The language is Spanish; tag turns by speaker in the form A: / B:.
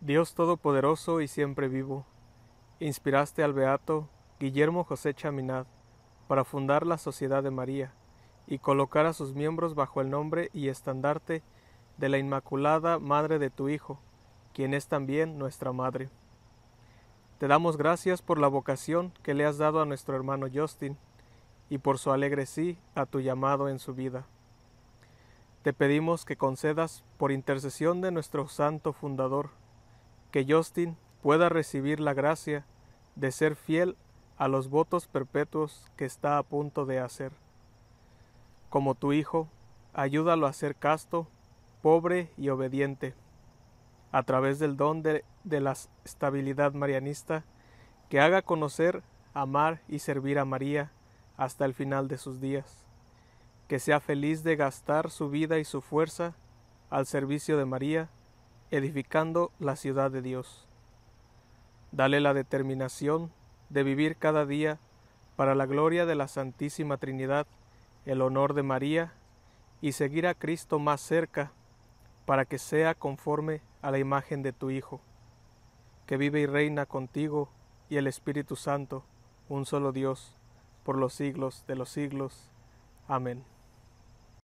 A: Dios Todopoderoso y siempre vivo, inspiraste al beato Guillermo José Chaminad para fundar la Sociedad de María y colocar a sus miembros bajo el nombre y estandarte de la Inmaculada Madre de tu Hijo, quien es también nuestra Madre. Te damos gracias por la vocación que le has dado a nuestro hermano Justin y por su alegre sí a tu llamado en su vida. Te pedimos que concedas, por intercesión de nuestro Santo Fundador, que Justin pueda recibir la gracia de ser fiel a los votos perpetuos que está a punto de hacer. Como tu hijo, ayúdalo a ser casto, pobre y obediente, a través del don de, la estabilidad marianista, que haga conocer, amar y servir a María hasta el final de sus días, que sea feliz de gastar su vida y su fuerza al servicio de María, edificando la ciudad de Dios. Dale la determinación de vivir cada día para la gloria de la Santísima Trinidad, el honor de María, y seguir a Cristo más cerca para que sea conforme a la imagen de tu Hijo, que vive y reina contigo y el Espíritu Santo, un solo Dios, por los siglos de los siglos. Amén.